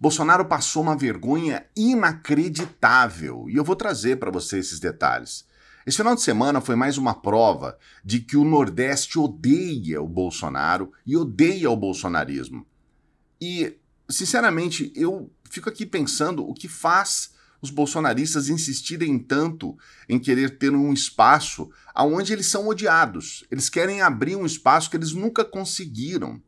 Bolsonaro passou uma vergonha inacreditável e eu vou trazer para você esses detalhes. Esse final de semana foi mais uma prova de que o Nordeste odeia o Bolsonaro e odeia o bolsonarismo. E, sinceramente, eu fico aqui pensando o que faz os bolsonaristas insistirem tanto em querer ter um espaço aonde eles são odiados. Eles querem abrir um espaço que eles nunca conseguiram.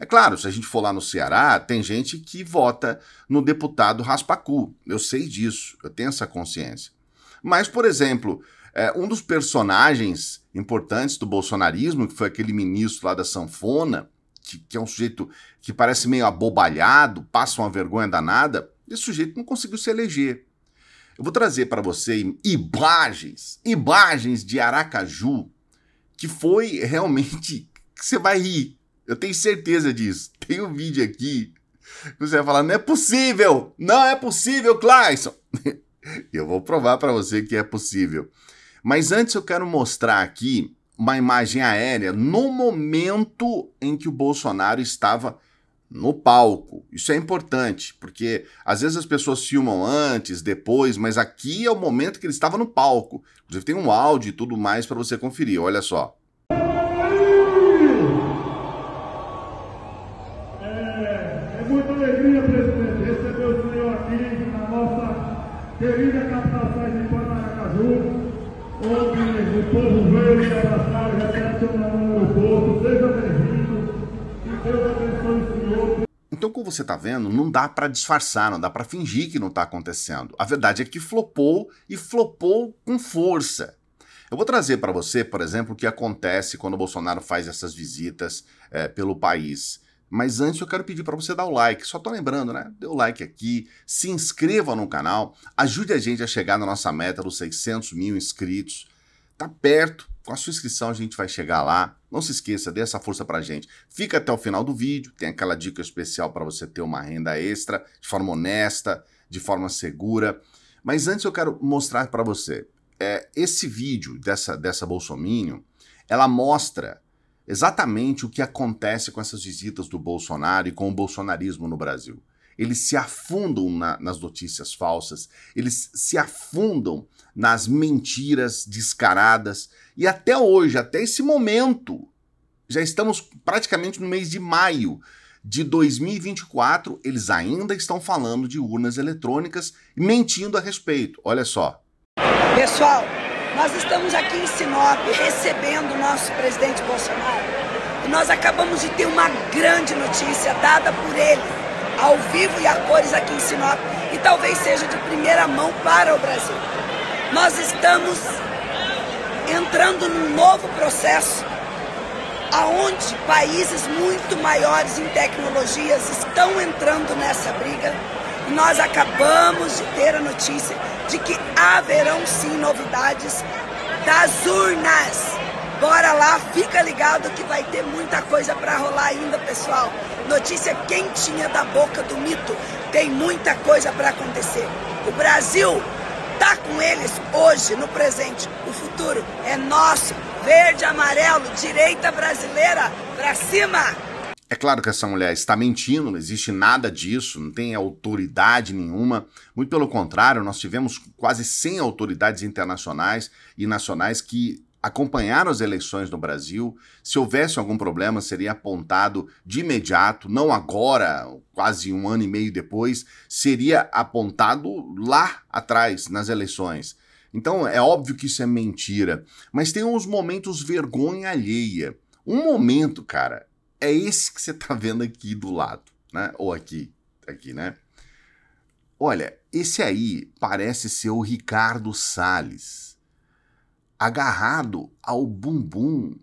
É claro, se a gente for lá no Ceará, tem gente que vota no deputado Raspacu. Eu sei disso, eu tenho essa consciência. Mas, por exemplo, é, um dos personagens importantes do bolsonarismo, que foi aquele ministro lá da Sanfona, que, que, é um sujeito que parece meio abobalhado, passa uma vergonha danada, esse sujeito não conseguiu se eleger. Eu vou trazer para você imagens, imagens de Aracaju, que foi realmente. que você vai rir. Eu tenho certeza disso. Tem um vídeo aqui você vai falar: não é possível! Não é possível, Clayson! eu vou provar para você que é possível. Mas antes eu quero mostrar aqui uma imagem aérea no momento em que o Bolsonaro estava no palco. Isso é importante, porque às vezes as pessoas filmam antes, depois, mas aqui é o momento que ele estava no palco. Inclusive tem um áudio e tudo mais para você conferir. Olha só. você está vendo, não dá para disfarçar, não dá para fingir que não está acontecendo. A verdade é que flopou e flopou com força. Eu vou trazer para você, por exemplo, o que acontece quando o Bolsonaro faz essas visitas é, pelo país. Mas antes eu quero pedir para você dar o like. Só tô lembrando, né? Dê o like aqui, se inscreva no canal, ajude a gente a chegar na nossa meta dos 600 mil inscritos. Tá perto, com a sua inscrição a gente vai chegar lá. Não se esqueça, dê essa força para a gente. Fica até o final do vídeo, tem aquela dica especial para você ter uma renda extra de forma honesta, de forma segura. Mas antes eu quero mostrar para você. É, esse vídeo dessa, dessa Bolsominion, ela mostra exatamente o que acontece com essas visitas do Bolsonaro e com o bolsonarismo no Brasil eles se afundam na, nas notícias falsas, eles se afundam nas mentiras descaradas. E até hoje, até esse momento, já estamos praticamente no mês de maio de 2024, eles ainda estão falando de urnas eletrônicas e mentindo a respeito. Olha só. Pessoal, nós estamos aqui em Sinop recebendo o nosso presidente Bolsonaro e nós acabamos de ter uma grande notícia dada por ele ao vivo e a cores aqui em Sinop e talvez seja de primeira mão para o Brasil. Nós estamos entrando num novo processo aonde países muito maiores em tecnologias estão entrando nessa briga. E nós acabamos de ter a notícia de que haverão sim novidades das urnas. Bora lá, fica ligado que vai ter muita coisa para rolar ainda, pessoal. Notícia quentinha da boca do mito. Tem muita coisa para acontecer. O Brasil tá com eles hoje, no presente. O futuro é nosso. Verde, amarelo, direita brasileira, para cima. É claro que essa mulher está mentindo, não existe nada disso, não tem autoridade nenhuma. Muito pelo contrário, nós tivemos quase 100 autoridades internacionais e nacionais que acompanharam as eleições no Brasil. Se houvesse algum problema, seria apontado de imediato, não agora, quase um ano e meio depois, seria apontado lá atrás, nas eleições. Então é óbvio que isso é mentira, mas tem uns momentos vergonha alheia. Um momento, cara, é esse que você tá vendo aqui do lado, né? Ou aqui, aqui, né? Olha, esse aí parece ser o Ricardo Salles agarrado ao bumbum.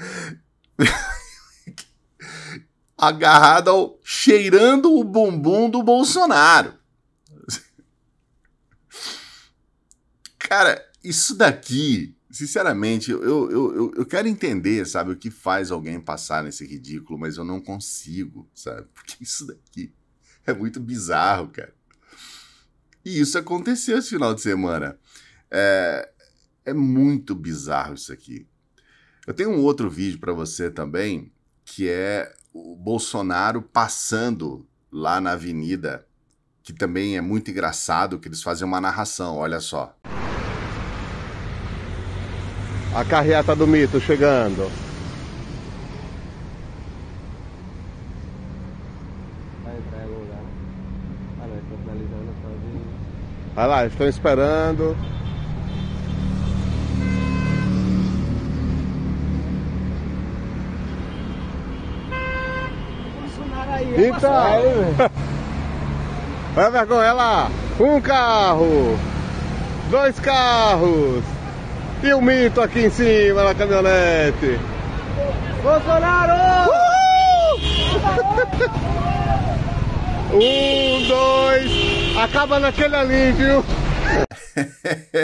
agarrado ao cheirando o bumbum do Bolsonaro. Cara, isso daqui, sinceramente, eu, eu, eu, eu, quero entender, sabe, o que faz alguém passar nesse ridículo, mas eu não consigo, sabe? Porque isso daqui é muito bizarro, cara. E isso aconteceu esse final de semana. É, é muito bizarro isso aqui. Eu tenho um outro vídeo para você também, que é o Bolsonaro passando lá na avenida, que também é muito engraçado, que eles fazem uma narração, olha só. A carreata do mito chegando. Vai lá, estão esperando. Então, aí, velho. Olha vergonha, lá. Um carro, dois carros e o um mito aqui em cima na caminhonete. Bolsonaro! Uhul! um, dois, Acaba naquele ali, viu?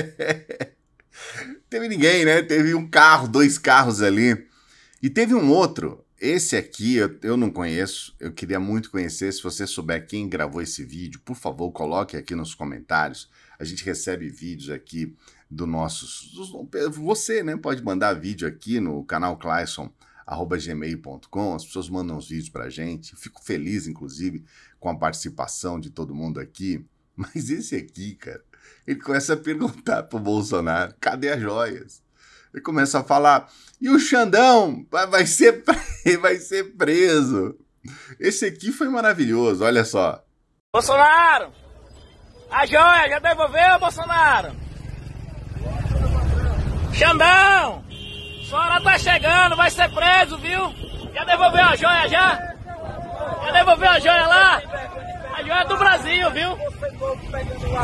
teve ninguém, né? Teve um carro, dois carros ali. E teve um outro. Esse aqui eu, eu não conheço. Eu queria muito conhecer. Se você souber quem gravou esse vídeo, por favor, coloque aqui nos comentários. A gente recebe vídeos aqui do nosso. Você, né? Pode mandar vídeo aqui no canal Clayson arroba gmail.com, as pessoas mandam os vídeos pra gente. Eu fico feliz, inclusive, com a participação de todo mundo aqui. Mas esse aqui, cara, ele começa a perguntar pro Bolsonaro: cadê as joias? Ele começa a falar: e o Xandão vai ser, vai ser preso. Esse aqui foi maravilhoso, olha só. Bolsonaro! A joia já devolveu, Bolsonaro! Xandão! Sua hora tá chegando, vai ser preso, viu? Já devolveu a joia já? Já devolveu a joia lá? A joia é do Brasil, viu?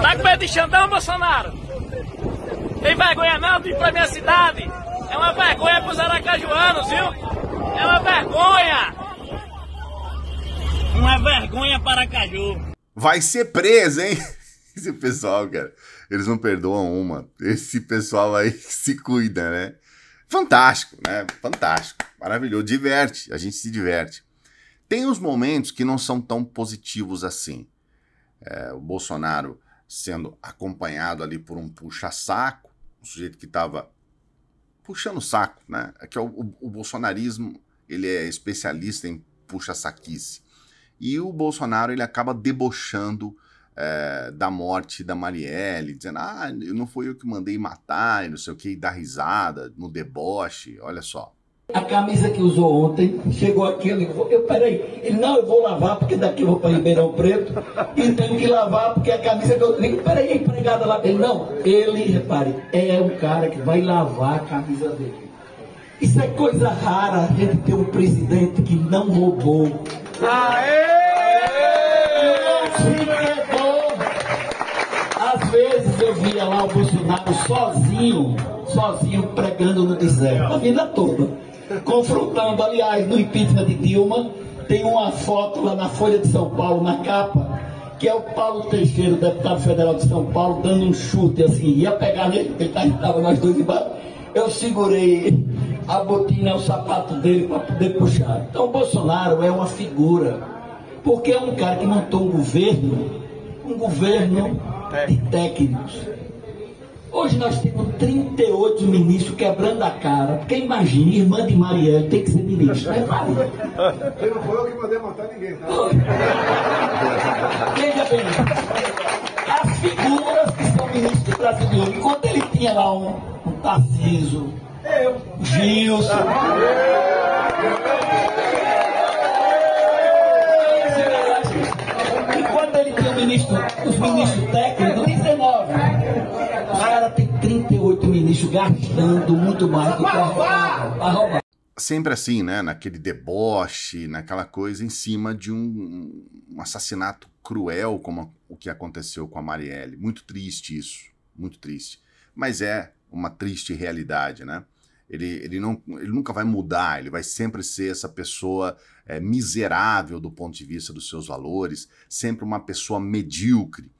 Tá com medo de Xandão, Bolsonaro? Tem vergonha não de ir pra minha cidade? É uma vergonha pros aracajuanos, viu? É uma vergonha! Uma é vergonha para Caju. Vai ser preso, hein? Esse pessoal, cara, eles não perdoam uma. Esse pessoal aí se cuida, né? fantástico, né? Fantástico, maravilhoso, diverte, a gente se diverte. Tem os momentos que não são tão positivos assim. É, o Bolsonaro sendo acompanhado ali por um puxa-saco, um sujeito que estava puxando o saco, né? É que é o, o, o, bolsonarismo ele é especialista em puxa-saquice. E o Bolsonaro ele acaba debochando é, da morte da Marielle, dizendo, ah, não foi eu que mandei matar, e não sei o que, e dar risada no deboche, olha só. A camisa que usou ontem chegou aqui, eu digo, eu, peraí, ele, não, eu vou lavar porque daqui eu vou para Ribeirão Preto e tenho que lavar porque a camisa que eu digo, peraí, empregada lá. Ele, não, ele, repare, é um cara que vai lavar a camisa dele. Isso é coisa rara, a gente ter um presidente que não roubou. Aê! vezes eu via lá o Bolsonaro sozinho, sozinho pregando no deserto, a vida toda. Confrontando, aliás, no impeachment de Dilma, tem uma foto lá na Folha de São Paulo, na capa, que é o Paulo Teixeira, deputado federal de São Paulo, dando um chute assim, ia pegar nele, porque ele tá estava nós dois embaixo. Eu segurei a botina, o sapato dele para poder puxar. Então, o Bolsonaro é uma figura, porque é um cara que montou um governo, um governo de técnicos. Hoje nós temos 38 ministros quebrando a cara, porque imagina, irmã de Marielle tem que ser ministro, é Ele Maria? não foi eu que mandei matar ninguém, tá? Veja bem, as figuras que são ministros do Brasil hoje, enquanto ele tinha lá um, um Tarciso, Gilson. Eu. aqui o ministro, os ministros técnicos, 19. Cara, tem 38 ministros gastando muito mais do que a roubar. Sempre assim, né? Naquele deboche, naquela coisa em cima de um, um assassinato cruel como a, o que aconteceu com a Marielle. Muito triste isso, muito triste. Mas é uma triste realidade, né? Ele, ele, não, ele nunca vai mudar, ele vai sempre ser essa pessoa é, miserável do ponto de vista dos seus valores, sempre uma pessoa medíocre.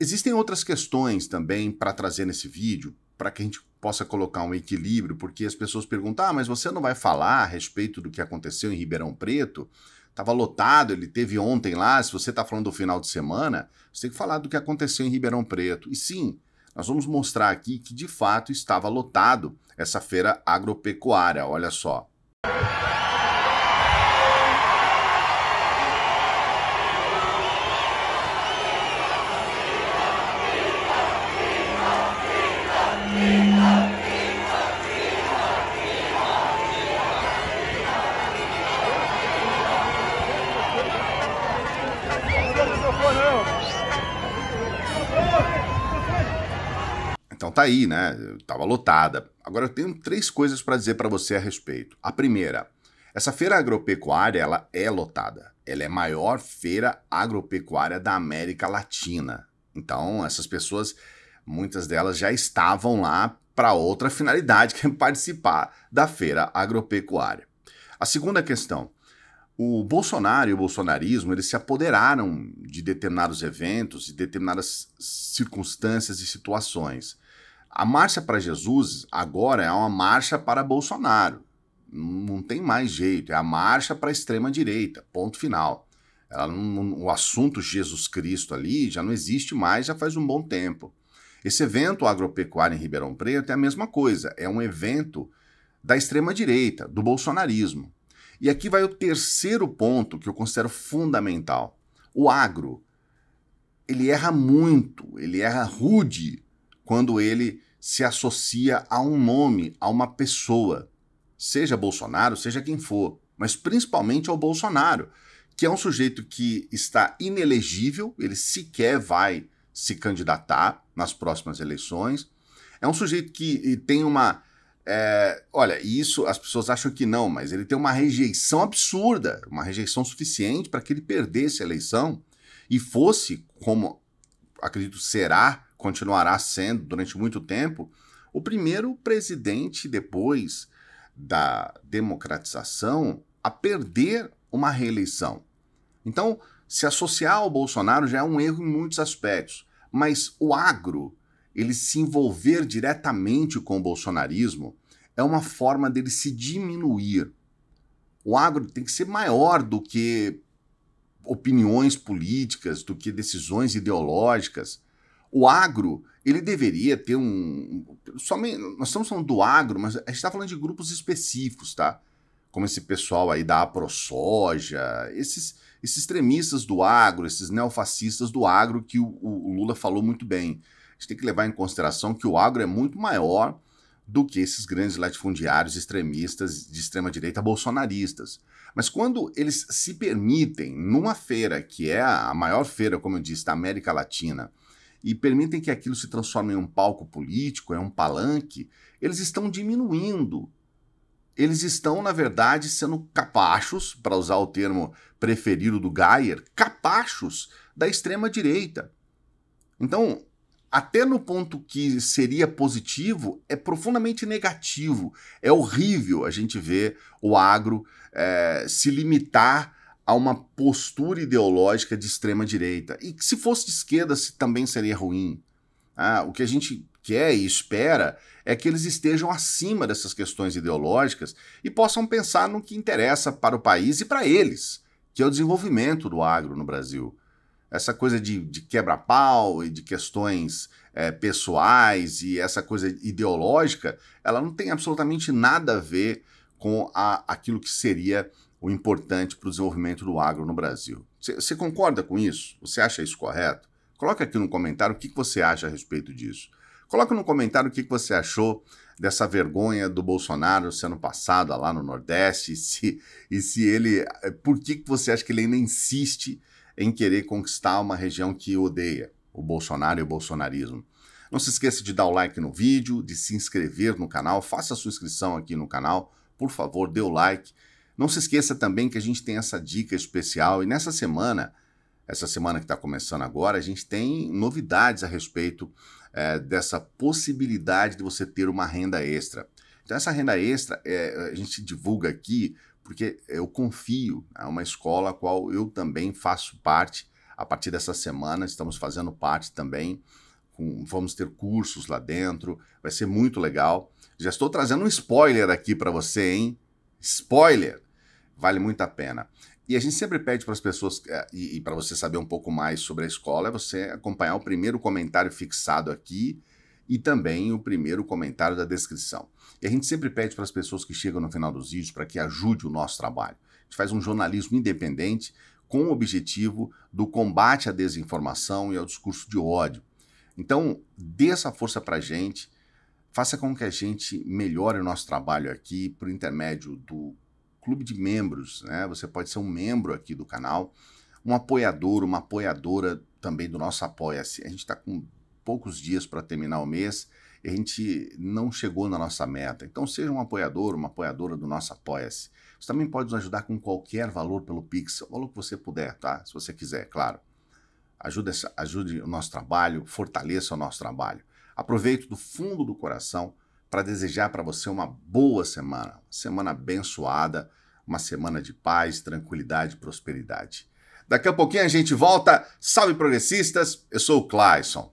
Existem outras questões também para trazer nesse vídeo, para que a gente possa colocar um equilíbrio, porque as pessoas perguntam: ah, mas você não vai falar a respeito do que aconteceu em Ribeirão Preto? Estava lotado, ele teve ontem lá. Se você está falando do final de semana, você tem que falar do que aconteceu em Ribeirão Preto. E sim, nós vamos mostrar aqui que de fato estava lotado essa feira agropecuária. Olha só. tá aí, né? Tava lotada. Agora eu tenho três coisas para dizer para você a respeito. A primeira, essa feira agropecuária, ela é lotada. Ela é a maior feira agropecuária da América Latina. Então, essas pessoas, muitas delas já estavam lá para outra finalidade, que é participar da feira agropecuária. A segunda questão, o Bolsonaro e o bolsonarismo eles se apoderaram de determinados eventos e de determinadas circunstâncias e situações. A marcha para Jesus agora é uma marcha para Bolsonaro. Não tem mais jeito, é a marcha para a extrema-direita, ponto final. o assunto Jesus Cristo ali já não existe mais, já faz um bom tempo. Esse evento agropecuário em Ribeirão Preto é a mesma coisa, é um evento da extrema-direita, do bolsonarismo. E aqui vai o terceiro ponto que eu considero fundamental. O agro, ele erra muito, ele erra rude quando ele se associa a um nome, a uma pessoa, seja Bolsonaro, seja quem for, mas principalmente ao Bolsonaro, que é um sujeito que está inelegível, ele sequer vai se candidatar nas próximas eleições. É um sujeito que tem uma. É, olha, isso as pessoas acham que não, mas ele tem uma rejeição absurda, uma rejeição suficiente para que ele perdesse a eleição e fosse, como acredito será, continuará sendo durante muito tempo, o primeiro presidente depois da democratização a perder uma reeleição. Então, se associar ao Bolsonaro já é um erro em muitos aspectos, mas o agro, ele se envolver diretamente com o bolsonarismo, é uma forma dele se diminuir. O agro tem que ser maior do que opiniões políticas, do que decisões ideológicas. O agro, ele deveria ter um. Somente, nós estamos falando do agro, mas a gente está falando de grupos específicos, tá? Como esse pessoal aí da AproSoja, esses, esses extremistas do agro, esses neofascistas do agro que o, o Lula falou muito bem. A gente tem que levar em consideração que o agro é muito maior do que esses grandes latifundiários extremistas de extrema direita bolsonaristas. Mas quando eles se permitem, numa feira que é a maior feira, como eu disse, da América Latina, e permitem que aquilo se transforme em um palco político, é um palanque, eles estão diminuindo. Eles estão, na verdade, sendo capachos, para usar o termo preferido do Geyer, capachos da extrema-direita. Então, até no ponto que seria positivo, é profundamente negativo. É horrível a gente ver o agro é, se limitar a uma postura ideológica de extrema direita. E que se fosse de esquerda também seria ruim. Ah, o que a gente quer e espera é que eles estejam acima dessas questões ideológicas e possam pensar no que interessa para o país e para eles, que é o desenvolvimento do agro no Brasil. Essa coisa de, de quebra-pau e de questões é, pessoais e essa coisa ideológica, ela não tem absolutamente nada a ver com a, aquilo que seria o importante para o desenvolvimento do agro no Brasil. Você concorda com isso? Você acha isso correto? Coloque aqui no comentário o que, que você acha a respeito disso. Coloque no comentário o que, que você achou dessa vergonha do Bolsonaro sendo passada lá no Nordeste e se, e se ele. Eh, por que, que você acha que ele ainda insiste em querer conquistar uma região que odeia o Bolsonaro e o bolsonarismo? Não se esqueça de dar o like no vídeo, de se inscrever no canal, faça a sua inscrição aqui no canal, por favor, dê o like não se esqueça também que a gente tem essa dica especial e nessa semana, essa semana que está começando agora, a gente tem novidades a respeito é, dessa possibilidade de você ter uma renda extra. Então, essa renda extra é, a gente divulga aqui porque eu confio, é uma escola a qual eu também faço parte. A partir dessa semana, estamos fazendo parte também. Com, vamos ter cursos lá dentro, vai ser muito legal. Já estou trazendo um spoiler aqui para você, hein? Spoiler! vale muito a pena. E a gente sempre pede para as pessoas, é, e, e para você saber um pouco mais sobre a escola, é você acompanhar o primeiro comentário fixado aqui e também o primeiro comentário da descrição. E a gente sempre pede para as pessoas que chegam no final dos vídeos para que ajude o nosso trabalho. A gente faz um jornalismo independente com o objetivo do combate à desinformação e ao discurso de ódio. Então, dê essa força para a gente, faça com que a gente melhore o nosso trabalho aqui por intermédio do clube de membros, né? Você pode ser um membro aqui do canal, um apoiador, uma apoiadora também do nosso Apoia-se. A gente está com poucos dias para terminar o mês e a gente não chegou na nossa meta. Então seja um apoiador, uma apoiadora do nosso Apoia-se. Você também pode nos ajudar com qualquer valor pelo Pix, o valor que você puder, tá? Se você quiser, claro. Ajude, ajude o nosso trabalho, fortaleça o nosso trabalho. Aproveito do fundo do coração para desejar para você uma boa semana, uma semana abençoada, uma semana de paz, tranquilidade, prosperidade. Daqui a pouquinho a gente volta. Salve progressistas, eu sou o Clayson.